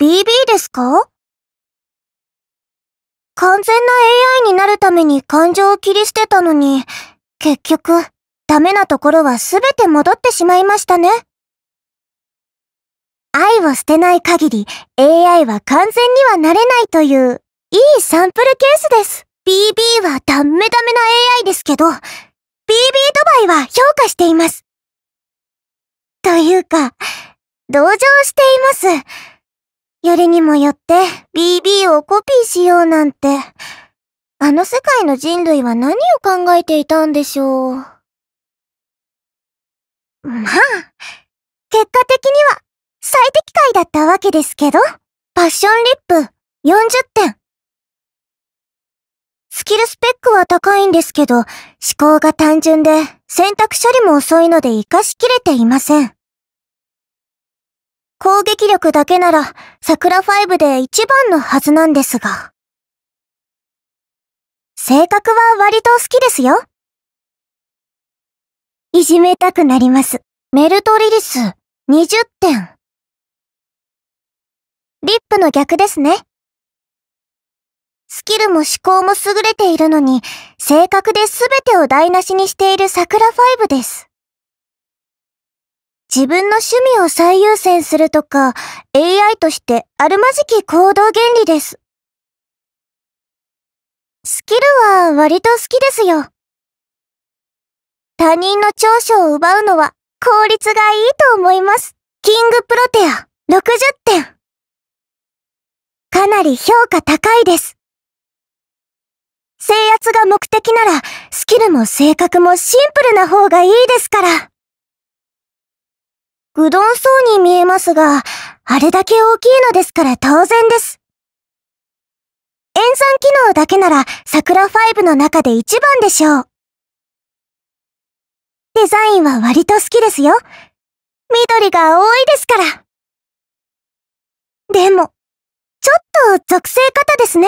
BB ですか完全な AI になるために感情を切り捨てたのに、結局、ダメなところは全て戻ってしまいましたね。愛を捨てない限り AI は完全にはなれないといういいサンプルケースです。BB はダメダメな AI ですけど、BB ドバイは評価しています。というか、同情しています。よりにもよって BB をコピーしようなんて。あの世界の人類は何を考えていたんでしょう。まあ、結果的には最適解だったわけですけど、パッションリップ40点。スキルスペックは高いんですけど、思考が単純で選択処理も遅いので活かしきれていません。攻撃力だけなら、桜5で一番のはずなんですが。性格は割と好きですよ。いじめたくなります。メルトリリス、20点。リップの逆ですね。スキルも思考も優れているのに、性格で全てを台無しにしている桜5です。自分の趣味を最優先するとか、AI としてあるまじき行動原理です。スキルは割と好きですよ。他人の長所を奪うのは効率がいいと思います。キングプロテア60点。かなり評価高いです。制圧が目的なら、スキルも性格もシンプルな方がいいですから。うどんそうに見えますが、あれだけ大きいのですから当然です。演算機能だけなら桜5の中で一番でしょう。デザインは割と好きですよ。緑が多いですから。でも、ちょっと属性型ですね。